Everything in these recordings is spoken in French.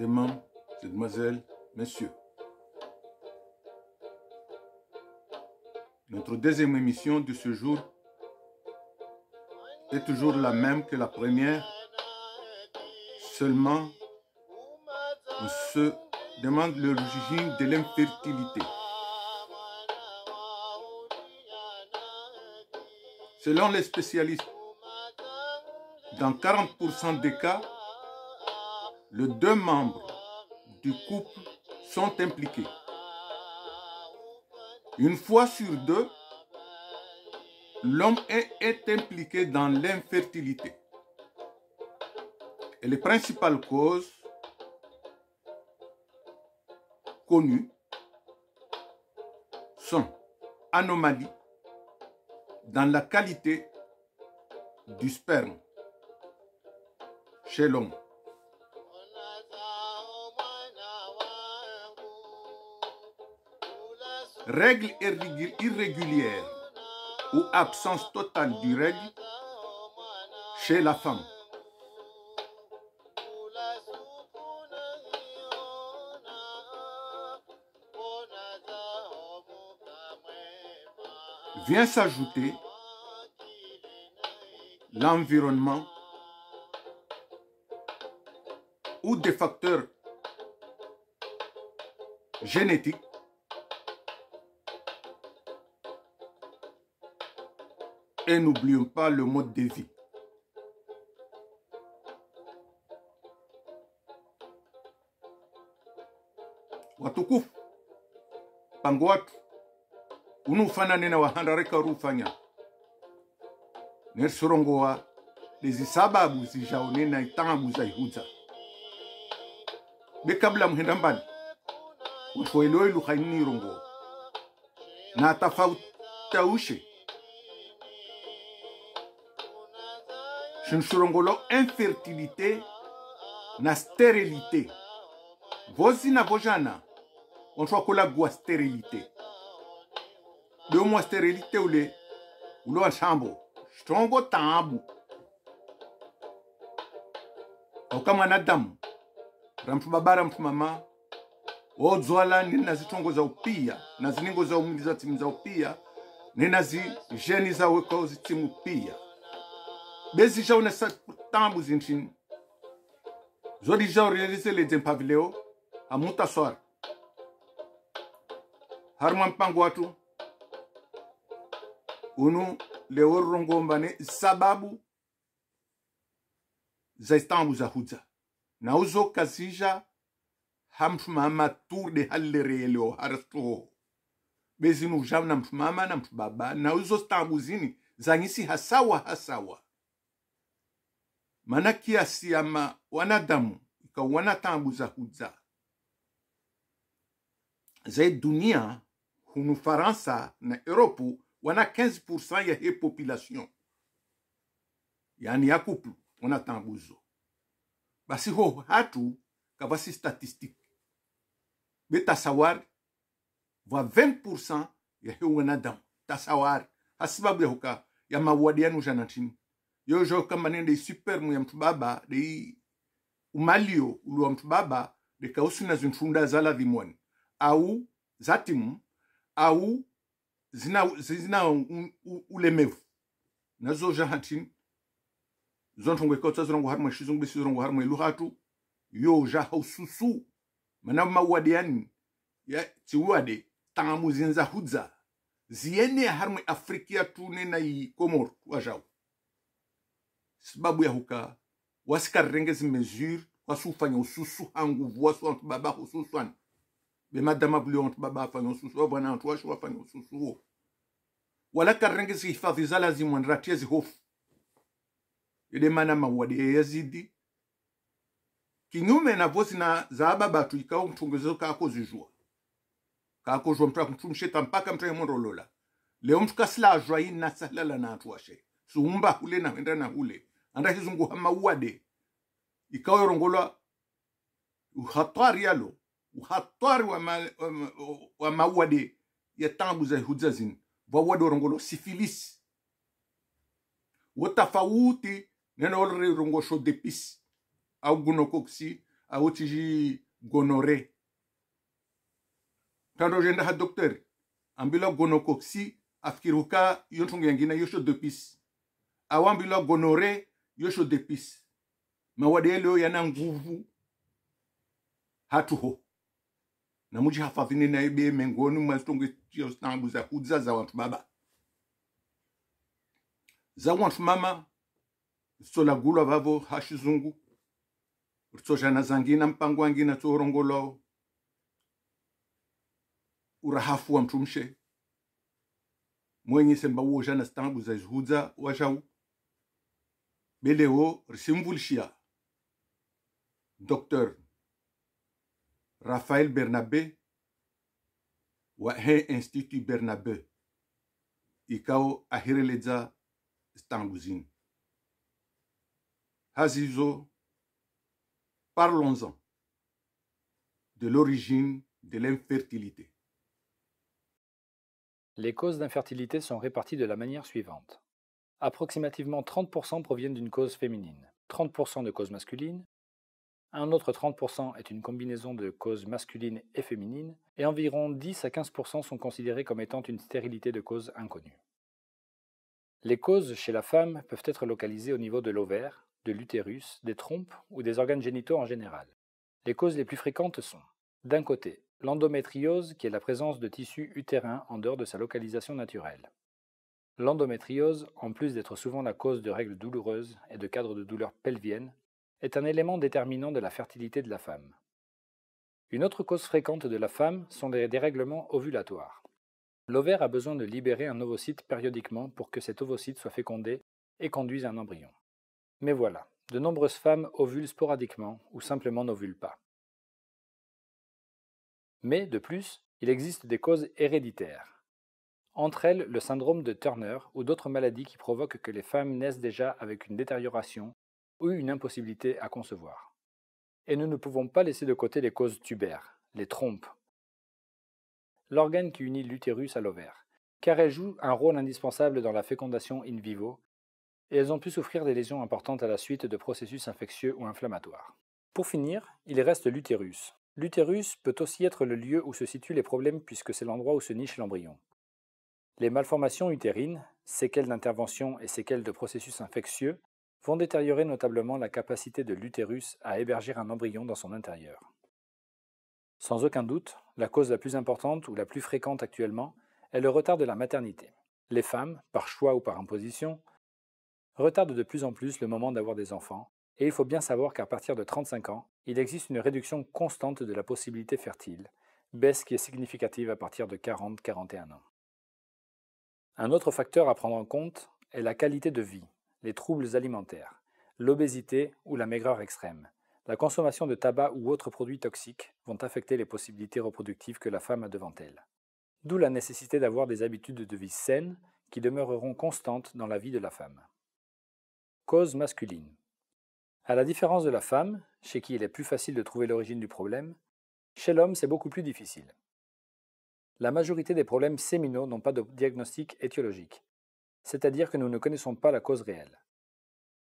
Mesdames, mesdemoiselles, messieurs. Notre deuxième émission de ce jour est toujours la même que la première. Seulement, on se demande l'origine de l'infertilité. Selon les spécialistes, dans 40% des cas, les deux membres du couple sont impliqués. Une fois sur deux, l'homme est, impliqué dans l'infertilité. Et les principales causes connues sont anomalies dans la qualité du sperme chez l'homme règles irrégulières ou absence totale du règle chez la femme. Vient s'ajouter l'environnement ou des facteurs génétiques Et n'oublions pas le mode de vie. watukufu mpango watu nena na wahandarika urufanya nesorongowa lezi sababu zijaonena itangabu zaihudza bekabla muhenda mbali wafoeloelu hainirongowa na ushe zvinosholongolo infertilité na sterilité vosi na vojana onshwakula gua sterilité beumwa sterilité ule ulo wa nshambo xitongo tabu auka mwanadamu rampfu baba rampfu mama wodzwala oh, nina zitongo za upia na ziningo za umwili za timu za upia nina zijeni zawekao zitimu pia tambu tambuzi nthini zodita uri le mphavi pavileo hamutaswara hari mwa mpango watu unu leo rirongombane sababu za itambu za hudza na uzo kazija hamfumama tude hallereleo harstoo bezinu ujau na mfumama na mfubaba na uzo stambu zini zanyisi hasawa hasawa mana kiasi ya ma wanadamu ikawanatambudza kudza ze dunia hunu faransa na europe wana 15 ya he population yani ya kuplu wanatambuzo basi ho hatu kavasi statistique betasawari va 20 ya he wanadamu tasawari hasibabu yahuka ya mauadiano janatini yo nende super mu ya mtu baba de umalio wa mtu baba de kausina zintunda zala dhimoni au zatimu au zina zina ulemevu nazo jahatin zontongwe kotsa zorongo harmwe shizongwe sizorongo harmwe luhatu yo jaha ususu mana mawadiani ya tiwade tangamu zinza hudza ziene harmwe afrikia tune i komoro wajao sababu ya huka wasikarrenga zimesure wasufanya ususu hangu vuwasu wantu baba hususwani bemadama vulio wantu baba afanya ususu wavwana wantu washu wafanya ususu wo wala karrenge zihifadhi za lazimwa niratie zihofu ile maana mauadi ya Yazidi kinyume na vozi na za zaaba batu ikao mtungezo kako zijua kako jwa mtu kumtumsheta mpaka mtu mwondolola leo mtu kasla ajwa ina sahlala na atuashe suumba kule na wenda na kule anda xizungu hamawade ikawa yorongolwa uhatwari yalo uhatwari wa, ma, wa mawade ya tangu za hudza vawade orongolwa sifilis wotafauti nena olre rongosho depis au gunokoksi au tiji gonore tando jenda ha docteur ambila gonokoksi afikiruka yontungu yangina yosho depis awambila gonore yosho depisi mawadelo yana nguvu hatuho na muji hafadhini na ibe mengoni mwazitonge tia ustangu za kudza za wantu baba za wantu mama solagulwa vavo hashizungu ritsojana zangina mpango wangina tsorongolao urahafu wa mtumshe mwenye semba jana stangu za izhudza wajau Meleo Rissimvulchia, Docteur Raphaël Bernabé, Wahé Institut Bernabé, Ikao Ahireleza stanguzin, Hazizo, parlons-en de l'origine de l'infertilité. Les causes d'infertilité sont réparties de la manière suivante approximativement 30% proviennent d'une cause féminine, 30% de causes masculines, un autre 30% est une combinaison de causes masculines et féminines, et environ 10 à 15% sont considérés comme étant une stérilité de cause inconnue. Les causes chez la femme peuvent être localisées au niveau de l'ovaire, de l'utérus, des trompes ou des organes génitaux en général. Les causes les plus fréquentes sont, d'un côté, l'endométriose qui est la présence de tissus utérins en dehors de sa localisation naturelle. L'endométriose, en plus d'être souvent la cause de règles douloureuses et de cadres de douleurs pelviennes, est un élément déterminant de la fertilité de la femme. Une autre cause fréquente de la femme sont les dérèglements ovulatoires. L'ovaire a besoin de libérer un ovocyte périodiquement pour que cet ovocyte soit fécondé et conduise un embryon. Mais voilà, de nombreuses femmes ovulent sporadiquement ou simplement n'ovulent pas. Mais, de plus, il existe des causes héréditaires entre elles le syndrome de Turner ou d'autres maladies qui provoquent que les femmes naissent déjà avec une détérioration ou une impossibilité à concevoir. Et nous ne pouvons pas laisser de côté les causes tubaires, les trompes, l'organe qui unit l'utérus à l'ovaire, car elles jouent un rôle indispensable dans la fécondation in vivo, et elles ont pu souffrir des lésions importantes à la suite de processus infectieux ou inflammatoires. Pour finir, il reste l'utérus. L'utérus peut aussi être le lieu où se situent les problèmes puisque c'est l'endroit où se niche l'embryon. Les malformations utérines, séquelles d'intervention et séquelles de processus infectieux vont détériorer notablement la capacité de l'utérus à héberger un embryon dans son intérieur. Sans aucun doute, la cause la plus importante ou la plus fréquente actuellement est le retard de la maternité. Les femmes, par choix ou par imposition, retardent de plus en plus le moment d'avoir des enfants, et il faut bien savoir qu'à partir de 35 ans, il existe une réduction constante de la possibilité fertile, baisse qui est significative à partir de 40-41 ans. Un autre facteur à prendre en compte est la qualité de vie, les troubles alimentaires, l'obésité ou la maigreur extrême. La consommation de tabac ou autres produits toxiques vont affecter les possibilités reproductives que la femme a devant elle. D'où la nécessité d'avoir des habitudes de vie saines qui demeureront constantes dans la vie de la femme. Cause masculine. À la différence de la femme, chez qui il est plus facile de trouver l'origine du problème, chez l'homme c'est beaucoup plus difficile. La majorité des problèmes séminaux n'ont pas de diagnostic étiologique, c'est-à-dire que nous ne connaissons pas la cause réelle.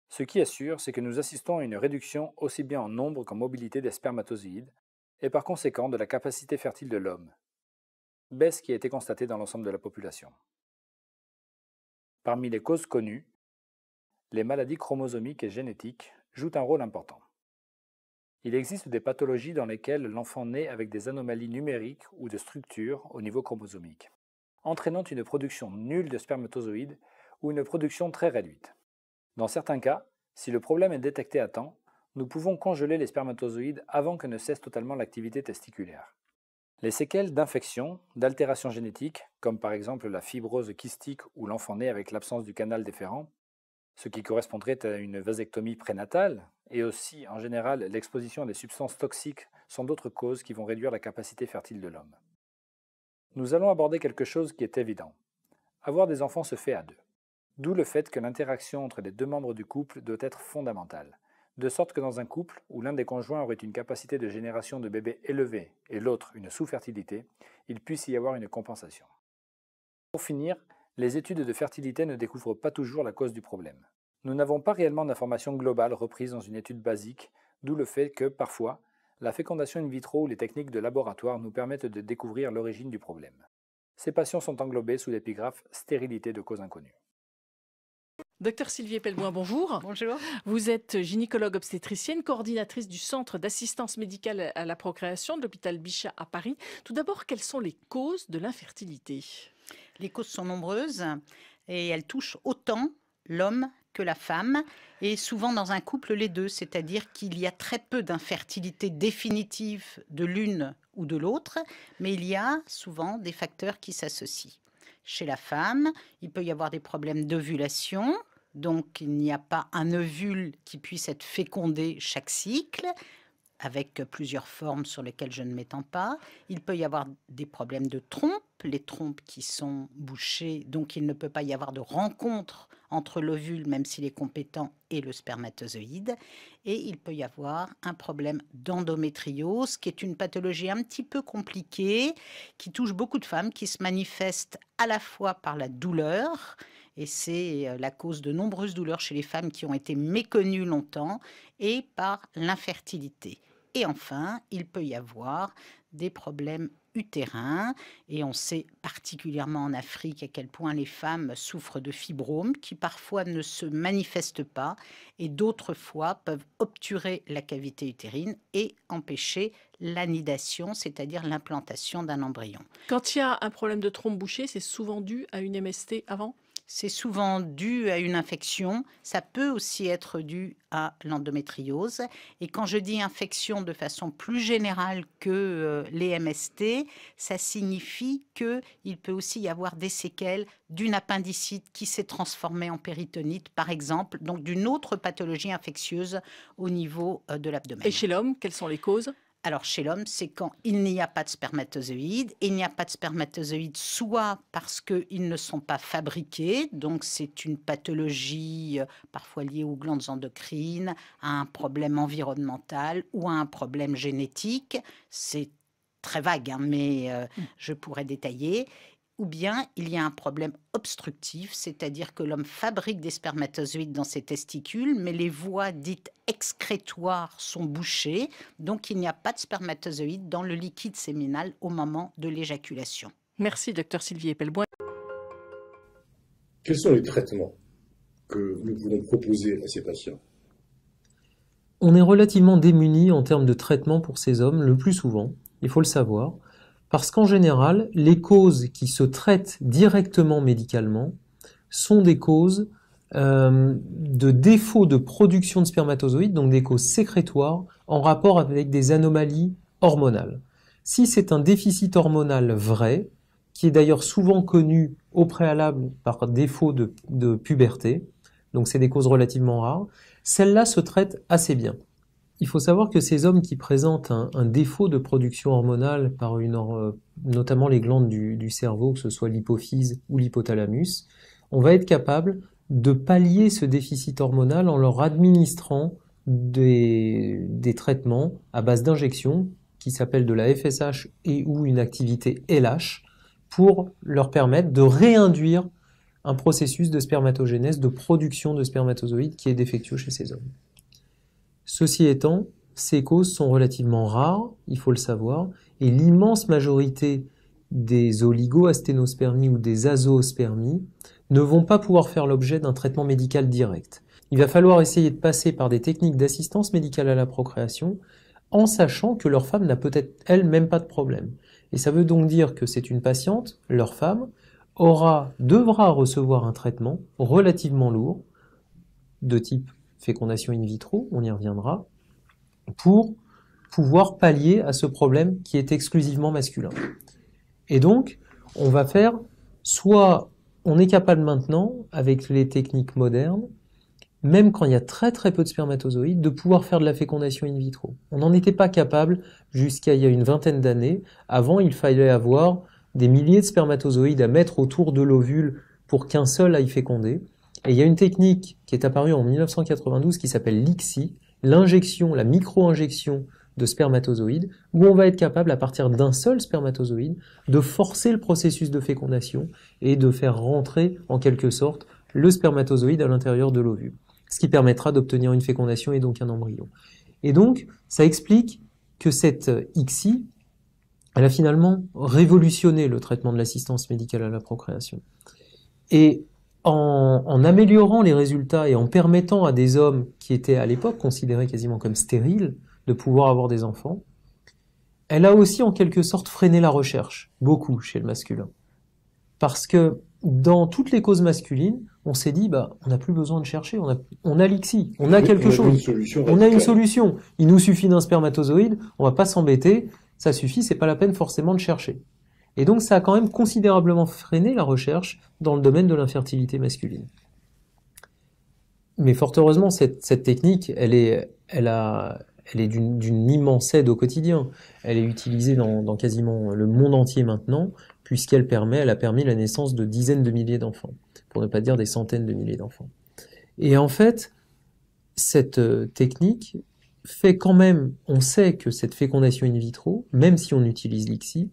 Ce qui est sûr, c'est que nous assistons à une réduction aussi bien en nombre qu'en mobilité des spermatozoïdes, et par conséquent de la capacité fertile de l'homme, baisse qui a été constatée dans l'ensemble de la population. Parmi les causes connues, les maladies chromosomiques et génétiques jouent un rôle important. Il existe des pathologies dans lesquelles l'enfant naît avec des anomalies numériques ou de structure au niveau chromosomique, entraînant une production nulle de spermatozoïdes ou une production très réduite. Dans certains cas, si le problème est détecté à temps, nous pouvons congeler les spermatozoïdes avant que ne cesse totalement l'activité testiculaire. Les séquelles d'infection, d'altération génétique, comme par exemple la fibrose kystique ou l'enfant né avec l'absence du canal déférent, ce qui correspondrait à une vasectomie prénatale, et aussi, en général, l'exposition à des substances toxiques sont d'autres causes qui vont réduire la capacité fertile de l'homme. Nous allons aborder quelque chose qui est évident. Avoir des enfants se fait à deux. D'où le fait que l'interaction entre les deux membres du couple doit être fondamentale. De sorte que dans un couple où l'un des conjoints aurait une capacité de génération de bébés élevée et l'autre une sous-fertilité, il puisse y avoir une compensation. Pour finir, les études de fertilité ne découvrent pas toujours la cause du problème. Nous n'avons pas réellement d'informations globales reprises dans une étude basique, d'où le fait que, parfois, la fécondation in vitro ou les techniques de laboratoire nous permettent de découvrir l'origine du problème. Ces patients sont englobés sous l'épigraphe stérilité de cause inconnue. Docteur Sylvie Pelboin, bonjour. Bonjour. Vous êtes gynécologue obstétricienne, coordinatrice du Centre d'assistance médicale à la procréation de l'hôpital Bichat à Paris. Tout d'abord, quelles sont les causes de l'infertilité Les causes sont nombreuses et elles touchent autant l'homme, que la femme, et souvent dans un couple les deux, c'est-à-dire qu'il y a très peu d'infertilité définitive de l'une ou de l'autre, mais il y a souvent des facteurs qui s'associent. Chez la femme, il peut y avoir des problèmes d'ovulation, donc il n'y a pas un ovule qui puisse être fécondé chaque cycle, avec plusieurs formes sur lesquelles je ne m'étends pas. Il peut y avoir des problèmes de trompes, les trompes qui sont bouchées, donc il ne peut pas y avoir de rencontre entre l'ovule, même s'il est compétent, et le spermatozoïde. Et il peut y avoir un problème d'endométriose, qui est une pathologie un petit peu compliquée, qui touche beaucoup de femmes, qui se manifeste à la fois par la douleur, et c'est euh, la cause de nombreuses douleurs chez les femmes qui ont été méconnues longtemps, et par l'infertilité. Et enfin, il peut y avoir des problèmes utérin. Et on sait particulièrement en Afrique à quel point les femmes souffrent de fibromes qui parfois ne se manifestent pas et d'autres fois peuvent obturer la cavité utérine et empêcher l'anidation, c'est-à-dire l'implantation d'un embryon. Quand il y a un problème de trompe bouchée, c'est souvent dû à une MST avant c'est souvent dû à une infection. Ça peut aussi être dû à l'endométriose. Et quand je dis infection de façon plus générale que euh, les MST, ça signifie qu'il peut aussi y avoir des séquelles d'une appendicite qui s'est transformée en péritonite, par exemple, donc d'une autre pathologie infectieuse au niveau euh, de l'abdomen. Et chez l'homme, quelles sont les causes alors chez l'homme, c'est quand il n'y a pas de spermatozoïdes. Il n'y a pas de spermatozoïdes soit parce qu'ils ne sont pas fabriqués, donc c'est une pathologie euh, parfois liée aux glandes endocrines, à un problème environnemental ou à un problème génétique. C'est très vague, hein, mais euh, mm. je pourrais détailler ou bien il y a un problème obstructif, c'est-à-dire que l'homme fabrique des spermatozoïdes dans ses testicules, mais les voies dites excrétoires sont bouchées, donc il n'y a pas de spermatozoïdes dans le liquide séminal au moment de l'éjaculation. Merci, docteur Sylvie Eppelbois. Quels sont les traitements que nous voulons proposer à ces patients On est relativement démunis en termes de traitements pour ces hommes, le plus souvent, il faut le savoir. Parce qu'en général, les causes qui se traitent directement médicalement sont des causes euh, de défaut de production de spermatozoïdes, donc des causes sécrétoires, en rapport avec des anomalies hormonales. Si c'est un déficit hormonal vrai, qui est d'ailleurs souvent connu au préalable par défaut de, de puberté, donc c'est des causes relativement rares, celles là se traitent assez bien. Il faut savoir que ces hommes qui présentent un, défaut de production hormonale par une, euh, notamment les glandes du, cerveau, que ce soit l'hypophyse ou l'hypothalamus, on va être capable de pallier ce déficit hormonal en leur administrant des, des traitements à base d'injections qui s'appellent de la FSH et ou une activité LH pour leur permettre de réinduire un processus de spermatogénèse, de production de spermatozoïdes qui est défectueux chez ces hommes. Ceci étant, ces causes sont relativement rares, il faut le savoir, et l'immense majorité des oligoasténospermies ou des azoospermies ne vont pas pouvoir faire l'objet d'un traitement médical direct. Il va falloir essayer de passer par des techniques d'assistance médicale à la procréation en sachant que leur femme n'a peut-être elle-même pas de problème. Et ça veut donc dire que c'est une patiente, leur femme, aura, devra recevoir un traitement relativement lourd de type fécondation in vitro, on y reviendra, pour pouvoir pallier à ce problème qui est exclusivement masculin. Et donc, on va faire soit on est capable maintenant, avec les techniques modernes, même quand il y a très très peu de spermatozoïdes, de pouvoir faire de la fécondation in vitro. On n'en était pas capable jusqu'à il y a une vingtaine d'années. Avant, il fallait avoir des milliers de spermatozoïdes à mettre autour de l'ovule pour qu'un seul aille féconder. Et il y a une technique qui est apparue en 1992 qui s'appelle l'ICSI, l'injection, la micro-injection de spermatozoïdes, où on va être capable, à partir d'un seul spermatozoïde, de forcer le processus de fécondation et de faire rentrer, en quelque sorte, le spermatozoïde à l'intérieur de l'ovule, ce qui permettra d'obtenir une fécondation et donc un embryon. Et donc, ça explique que cette ICSI, elle a finalement révolutionné le traitement de l'assistance médicale à la procréation. Et en, améliorant les résultats et en permettant à des hommes qui étaient à l'époque considérés quasiment comme stériles de pouvoir avoir des enfants, elle a aussi en quelque sorte freiné la recherche, beaucoup chez le masculin. Parce que dans toutes les causes masculines, on s'est dit, bah, on n'a plus besoin de chercher, on a, on a on a quelque chose. on a une solution. Il nous suffit d'un spermatozoïde, on va pas s'embêter, ça suffit, c'est pas la peine forcément de chercher. Et donc ça a quand même considérablement freiné la recherche dans le domaine de l'infertilité masculine. Mais fort heureusement, cette, technique, elle est, elle elle est d'une immense aide au quotidien. Elle est utilisée dans, quasiment le monde entier maintenant, puisqu'elle permet, elle a permis la naissance de dizaines de milliers d'enfants, pour ne pas dire des centaines de milliers d'enfants. Et en fait, cette euh, technique fait quand même, on sait que cette fécondation in vitro, même si on utilise l'ICSI,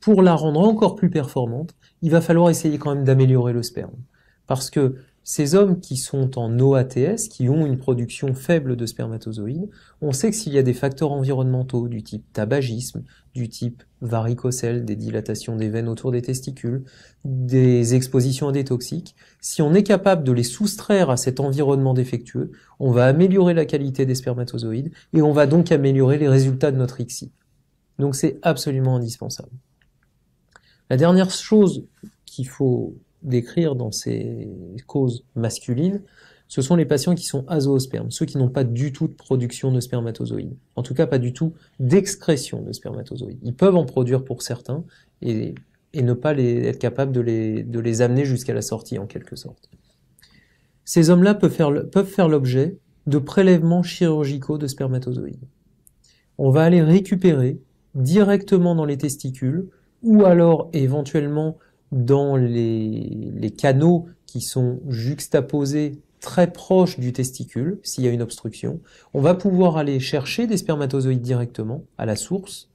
pour la rendre encore plus performante, il va falloir essayer quand même d'améliorer le sperme. Parce que ces hommes qui sont en OATS, qui ont une production faible de spermatozoïdes, on sait que s'il y a des facteurs environnementaux du type tabagisme, du type varicocèle, des dilatations des veines autour des testicules, des expositions à des toxiques, si on est capable de les soustraire à cet environnement défectueux, on va améliorer la qualité des spermatozoïdes et on va donc améliorer les résultats de notre ICSI. Donc c'est absolument indispensable. La dernière chose qu'il faut décrire dans ces causes masculines, ce sont les patients qui sont azoospermes, ceux qui n'ont pas du tout de production de spermatozoïdes, en tout cas pas du tout d'excrétion de spermatozoïdes. Ils peuvent en produire pour certains et, ne pas être capables de les, amener jusqu'à la sortie en quelque sorte. Ces hommes-là peuvent faire, peuvent faire l'objet de prélèvements chirurgicaux de spermatozoïdes. On va aller récupérer directement dans les testicules ou alors éventuellement dans les, canaux qui sont juxtaposés très proches du testicule, s'il y a une obstruction, on va pouvoir aller chercher des spermatozoïdes directement à la source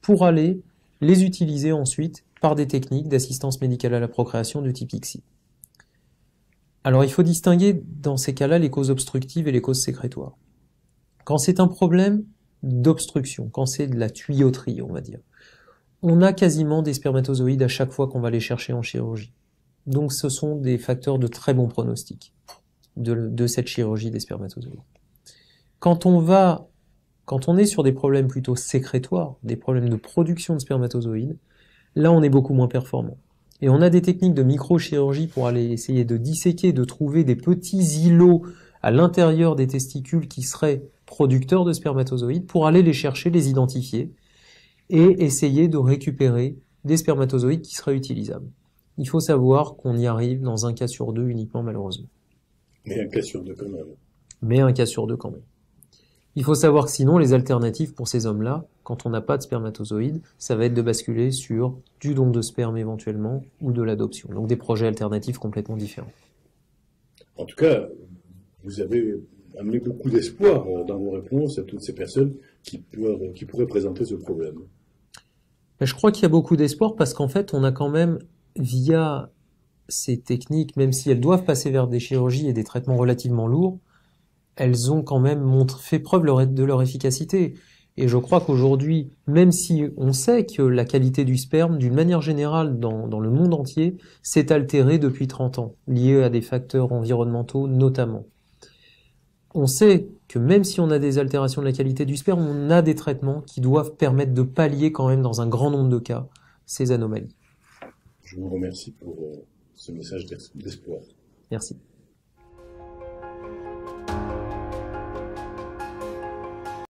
pour aller les utiliser ensuite par des techniques d'assistance médicale à la procréation de type ICSI. Alors il faut distinguer dans ces cas-là les causes obstructives et les causes sécrétoires. Quand c'est un problème d'obstruction, quand c'est de la tuyauterie, on va dire, on a quasiment des spermatozoïdes à chaque fois qu'on va les chercher en chirurgie. Donc ce sont des facteurs de très bon pronostic de, cette chirurgie des spermatozoïdes. Quand on va, quand on est sur des problèmes plutôt sécrétoires, des problèmes de production de spermatozoïdes, là on est beaucoup moins performant. Et on a des techniques de microchirurgie pour aller essayer de disséquer, de trouver des petits îlots à l'intérieur des testicules qui seraient producteurs de spermatozoïdes pour aller les chercher, les identifier et essayer de récupérer des spermatozoïdes qui seraient utilisables. Il faut savoir qu'on y arrive dans un cas sur deux uniquement malheureusement. Mais un cas sur deux quand même. Mais un cas sur deux quand même. Il faut savoir que sinon les alternatives pour ces hommes-là, quand on n'a pas de spermatozoïdes, ça va être de basculer sur du don de sperme éventuellement ou de l'adoption. Donc des projets alternatifs complètement différents. En tout cas, vous avez amené beaucoup d'espoir euh, dans vos réponses à toutes ces personnes qui, qui pourraient présenter ce problème. Je crois qu'il y a beaucoup d'espoir parce qu'en fait, on a quand même, via ces techniques, même si elles doivent passer vers des chirurgies et des traitements relativement lourds, elles ont quand même fait preuve de leur efficacité. Et je crois qu'aujourd'hui, même si on sait que la qualité du sperme, d'une manière générale, dans, dans le monde entier, s'est altérée depuis 30 ans, liée à des facteurs environnementaux notamment. On sait que même si on a des altérations de la qualité du sperme, on a des traitements qui doivent permettre de pallier quand même dans un grand nombre de cas ces anomalies. Je vous remercie pour euh, ce message d'espoir. Merci.